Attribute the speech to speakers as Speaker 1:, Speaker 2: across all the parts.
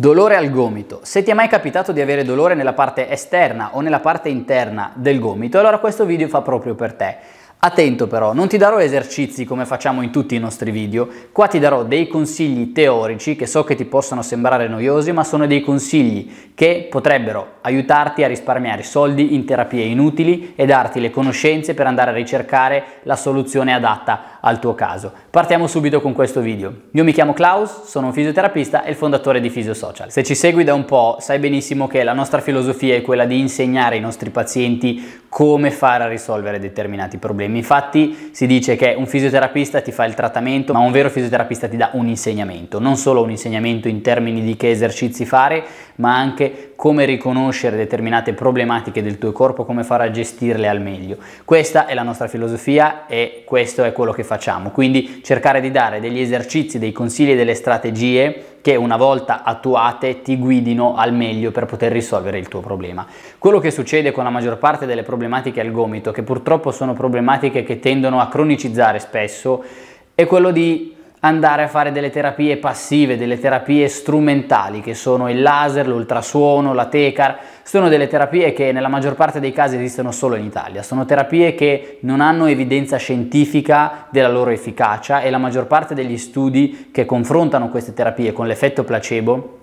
Speaker 1: Dolore al gomito. Se ti è mai capitato di avere dolore nella parte esterna o nella parte interna del gomito, allora questo video fa proprio per te. Attento però, non ti darò esercizi come facciamo in tutti i nostri video, qua ti darò dei consigli teorici che so che ti possono sembrare noiosi, ma sono dei consigli che potrebbero aiutarti a risparmiare soldi in terapie inutili e darti le conoscenze per andare a ricercare la soluzione adatta al tuo caso. Partiamo subito con questo video. Io mi chiamo Klaus, sono un fisioterapista e il fondatore di Fisio Social. Se ci segui da un po', sai benissimo che la nostra filosofia è quella di insegnare ai nostri pazienti come fare a risolvere determinati problemi problemi. Infatti si dice che un fisioterapista ti fa il trattamento, ma un vero fisioterapista ti dà un insegnamento, non solo un insegnamento in termini di che esercizi fare, ma anche come riconoscere determinate problematiche del tuo corpo, come far a gestirle al meglio. Questa è la nostra filosofia e questo è quello che facciamo, quindi cercare di dare degli esercizi, dei consigli e delle strategie che una volta attuate ti guidino al meglio per poter risolvere il tuo problema. Quello che succede con la maggior parte delle problematiche al gomito, che purtroppo sono problematiche che tendono a cronicizzare spesso, è quello di andare a fare delle terapie passive, delle terapie strumentali che sono il laser, l'ultrasuono, la tecar, sono delle terapie che nella maggior parte dei casi esistono solo in Italia, sono terapie che non hanno evidenza scientifica della loro efficacia e la maggior parte degli studi che confrontano queste terapie con l'effetto placebo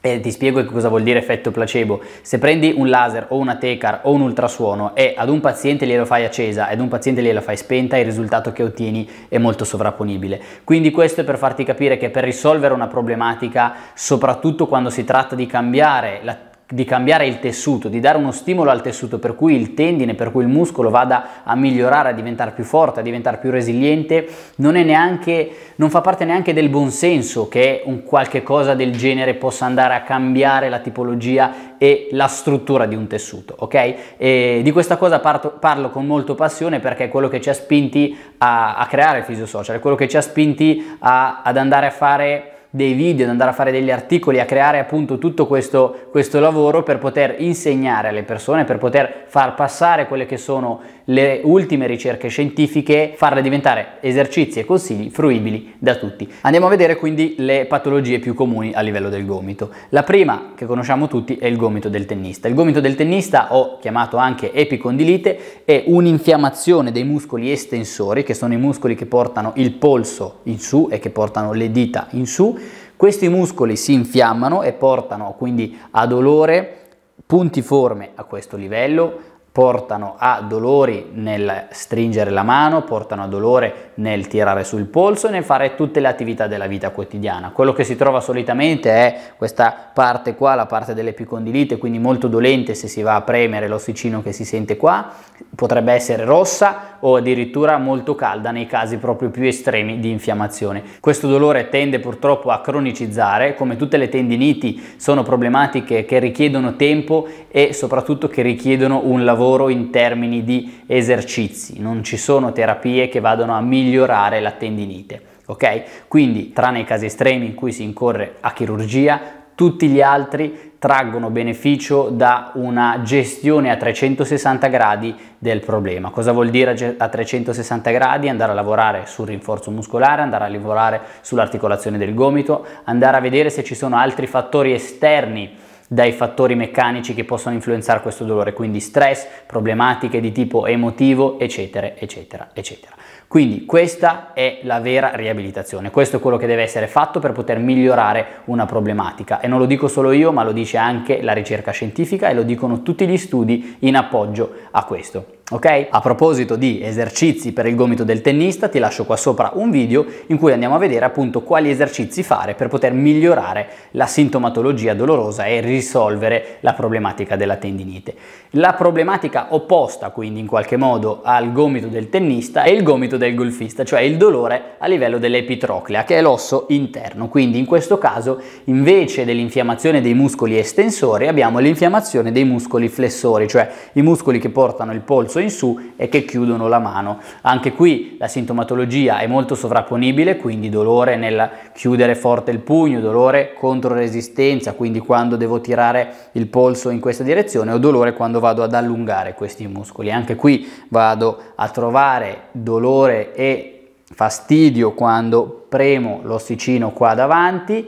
Speaker 1: e ti spiego che cosa vuol dire effetto placebo. Se prendi un laser o una tecar o un ultrasuono e ad un paziente glielo fai accesa, ad un paziente glielo fai spenta, il risultato che ottieni è molto sovrapponibile. Quindi questo è per farti capire che per risolvere una problematica, soprattutto quando si tratta di cambiare l'attività, di cambiare il tessuto, di dare uno stimolo al tessuto per cui il tendine, per cui il muscolo vada a migliorare, a diventare più forte, a diventare più resiliente, non, neanche, non fa parte neanche del buon senso che un qualche cosa del genere possa andare a cambiare la tipologia e la struttura di un tessuto, ok? E di questa cosa parto, parlo con molto passione perché è quello che ci ha spinti a, a creare il Fisiosocial, è quello che ci ha spinti a, ad andare a fare dei video, ad andare a fare degli articoli, a creare appunto tutto questo, questo lavoro per poter insegnare alle persone, per poter far passare quelle che sono le ultime ricerche scientifiche, farle diventare esercizi e consigli fruibili da tutti. Andiamo a vedere quindi le patologie più comuni a livello del gomito. La prima che conosciamo tutti è il gomito del tennista. Il gomito del tennista, o chiamato anche epicondilite, è un'infiammazione dei muscoli estensori, che sono i muscoli che portano il polso in su e che portano le dita in su questi muscoli si infiammano e portano quindi a dolore puntiforme a questo livello, portano a dolori nel stringere la mano, portano a dolore nel tirare sul polso e nel fare tutte le attività della vita quotidiana. Quello che si trova solitamente è questa parte qua, la parte delle epicondilite, quindi molto dolente se si va a premere l'ossicino che si sente qua, potrebbe essere rossa o addirittura molto calda nei casi proprio più estremi di infiammazione. Questo dolore tende purtroppo a cronicizzare, come tutte le tendiniti sono problematiche che richiedono tempo e soprattutto che richiedono un lavoro loro in termini di esercizi, non ci sono terapie che vadano a migliorare la tendinite. Ok? Quindi, tranne i casi estremi in cui si incorre a chirurgia, tutti gli altri traggono beneficio da una gestione a 360 gradi del problema. Cosa vuol dire a 360 gradi? Andare a lavorare sul rinforzo muscolare, andare a lavorare sull'articolazione del gomito, andare a vedere se ci sono altri fattori esterni dai fattori meccanici che possono influenzare questo dolore, quindi stress, problematiche di tipo emotivo, eccetera, eccetera, eccetera. Quindi questa è la vera riabilitazione, questo è quello che deve essere fatto per poter migliorare una problematica e non lo dico solo io, ma lo dice anche la ricerca scientifica e lo dicono tutti gli studi in appoggio a questo. Ok? A proposito di esercizi per il gomito del tennista, ti lascio qua sopra un video in cui andiamo a vedere appunto quali esercizi fare per poter migliorare la sintomatologia dolorosa e risolvere la problematica della tendinite. La problematica opposta, quindi in qualche modo al gomito del tennista, è il gomito del golfista, cioè il dolore a livello dell'epitroclea, che è l'osso interno. Quindi in questo caso, invece dell'infiammazione dei muscoli estensori, abbiamo l'infiammazione dei muscoli flessori, cioè i muscoli che portano il polso terzo in su e che chiudono la mano. Anche qui la sintomatologia è molto sovrapponibile, quindi dolore nel chiudere forte il pugno, dolore contro resistenza, quindi quando devo tirare il polso in questa direzione o dolore quando vado ad allungare questi muscoli. Anche qui vado a trovare dolore e fastidio quando premo l'ossicino qua davanti,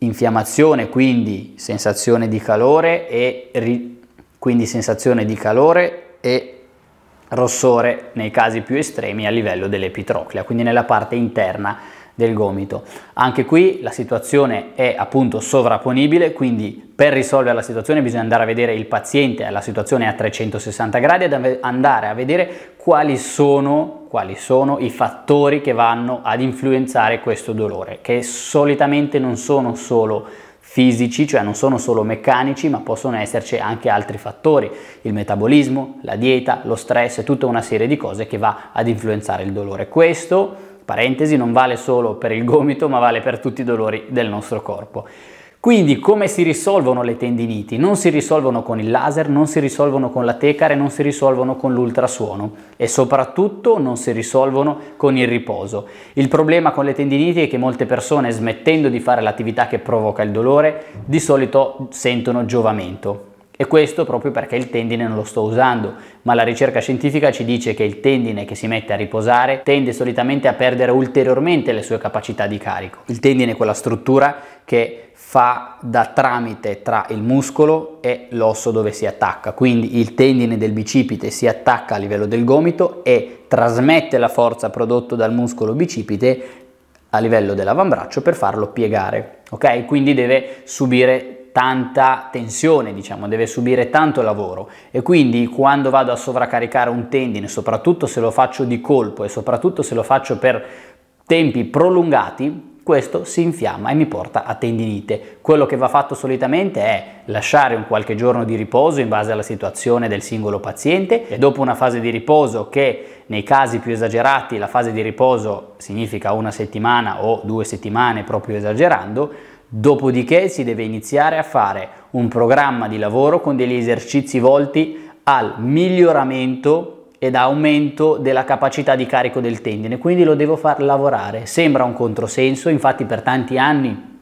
Speaker 1: infiammazione quindi sensazione di calore e quindi sensazione di calore e rossore nei casi più estremi a livello dell'epitroclea, quindi nella parte interna del gomito. Anche qui la situazione è appunto sovrapponibile, quindi per risolvere la situazione bisogna andare a vedere il paziente, la situazione a 360 gradi, ed andare a vedere quali sono, quali sono i fattori che vanno ad influenzare questo dolore, che solitamente non sono solo fisici, cioè non sono solo meccanici, ma possono esserci anche altri fattori, il metabolismo, la dieta, lo stress, tutta una serie di cose che va ad influenzare il dolore. Questo, parentesi, non vale solo per il gomito, ma vale per tutti i dolori del nostro corpo. Quindi come si risolvono le tendiniti? Non si risolvono con il laser, non si risolvono con la tecare, non si risolvono con l'ultrasuono e soprattutto non si risolvono con il riposo. Il problema con le tendiniti è che molte persone smettendo di fare l'attività che provoca il dolore di solito sentono giovamento. E questo proprio perché il tendine non lo sto usando, ma la ricerca scientifica ci dice che il tendine che si mette a riposare tende solitamente a perdere ulteriormente le sue capacità di carico. Il tendine è quella struttura che fa da tramite tra il muscolo e l'osso dove si attacca. Quindi il tendine del bicipite si attacca a livello del gomito e trasmette la forza prodotta dal muscolo bicipite a livello dell'avambraccio per farlo piegare, ok? Quindi deve subire tanta tensione, diciamo, deve subire tanto lavoro e quindi quando vado a sovraccaricare un tendine, soprattutto se lo faccio di colpo e soprattutto se lo faccio per tempi prolungati, questo si infiamma e mi porta a tendinite. Quello che va fatto solitamente è lasciare un qualche giorno di riposo in base alla situazione del singolo paziente e dopo una fase di riposo che nei casi più esagerati la fase di riposo significa una settimana o due settimane proprio esagerando, Dopodiché si deve iniziare a fare un programma di lavoro con degli esercizi volti al miglioramento ed aumento della capacità di carico del tendine, quindi lo devo far lavorare. Sembra un controsenso, infatti per tanti anni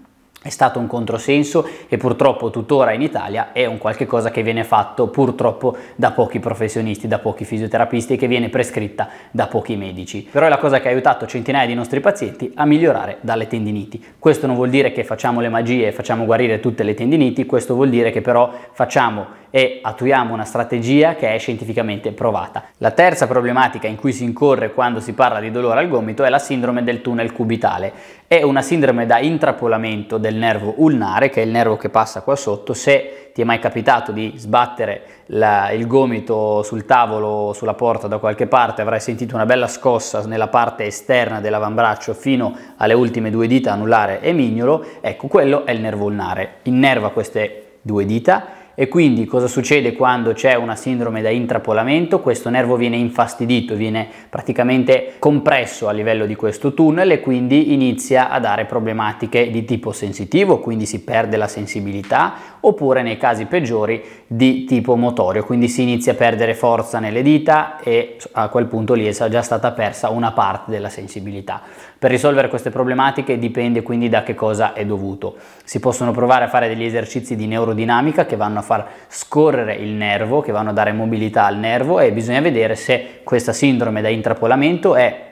Speaker 1: è stato un controsenso e purtroppo tuttora in Italia è un qualche cosa che viene fatto purtroppo da pochi professionisti, da pochi fisioterapisti e che viene prescritta da pochi medici. Però è la cosa che ha aiutato centinaia di nostri pazienti a migliorare dalle tendiniti. Questo non vuol dire che facciamo le magie e facciamo guarire tutte le tendiniti, questo vuol dire che però facciamo e attuiamo una strategia che è scientificamente provata. La terza problematica in cui si incorre quando si parla di dolore al gomito è la sindrome del tunnel cubitale. È una sindrome da intrappolamento del nervo ulnare, che è il nervo che passa qua sotto. Se ti è mai capitato di sbattere la, il gomito sul tavolo o sulla porta da qualche parte, avrai sentito una bella scossa nella parte esterna dell'avambraccio fino alle ultime due dita anulare e mignolo. Ecco, quello è il nervo ulnare. Innerva queste due dita e quindi cosa succede quando c'è una sindrome da intrapolamento? Questo nervo viene infastidito, viene praticamente compresso a livello di questo tunnel e quindi inizia a dare problematiche di tipo sensitivo, quindi si perde la sensibilità, oppure nei casi peggiori di tipo motorio, quindi si inizia a perdere forza nelle dita e a quel punto lì è già stata persa una parte della sensibilità. Per risolvere queste problematiche dipende quindi da che cosa è dovuto. Si possono provare a fare degli esercizi di neurodinamica che vanno a far scorrere il nervo, che vanno a dare mobilità al nervo e bisogna vedere se questa sindrome da intrapolamento è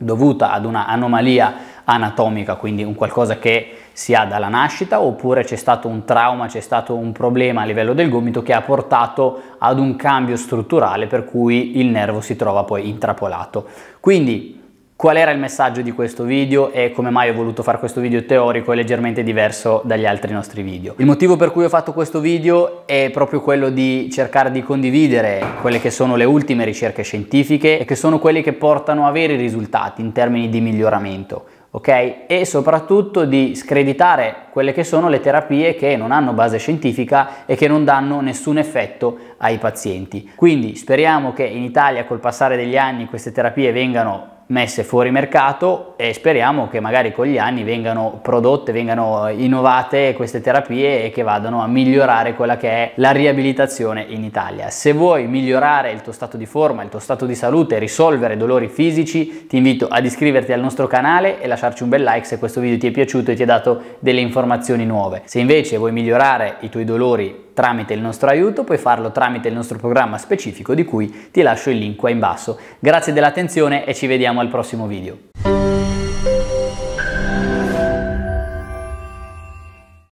Speaker 1: dovuta ad una anomalia anatomica, quindi un qualcosa che si ha dalla nascita, oppure c'è stato un trauma, c'è stato un problema a livello del gomito che ha portato ad un cambio strutturale per cui il nervo si trova poi intrapolato. Quindi Qual era il messaggio di questo video e come mai ho voluto fare questo video teorico e leggermente diverso dagli altri nostri video? Il motivo per cui ho fatto questo video è proprio quello di cercare di condividere quelle che sono le ultime ricerche scientifiche e che sono quelle che portano a veri risultati in termini di miglioramento. Ok? E soprattutto di screditare quelle che sono le terapie che non hanno base scientifica e che non danno nessun effetto ai pazienti. Quindi speriamo che in Italia col passare degli anni queste terapie vengano messe fuori mercato e speriamo che magari con gli anni vengano prodotte, vengano eh, innovate queste terapie e che vadano a migliorare quella che è la riabilitazione in Italia. Se vuoi migliorare il tuo stato di forma, il tuo stato di salute, risolvere dolori fisici, ti invito ad iscriverti al nostro canale e lasciarci un bel like se questo video ti è piaciuto e ti ha dato delle informazioni nuove. Se invece vuoi migliorare i tuoi dolori tramite il nostro aiuto, puoi farlo tramite il nostro programma specifico di cui ti lascio il link qua in basso. Grazie dell'attenzione e ci vediamo al prossimo video.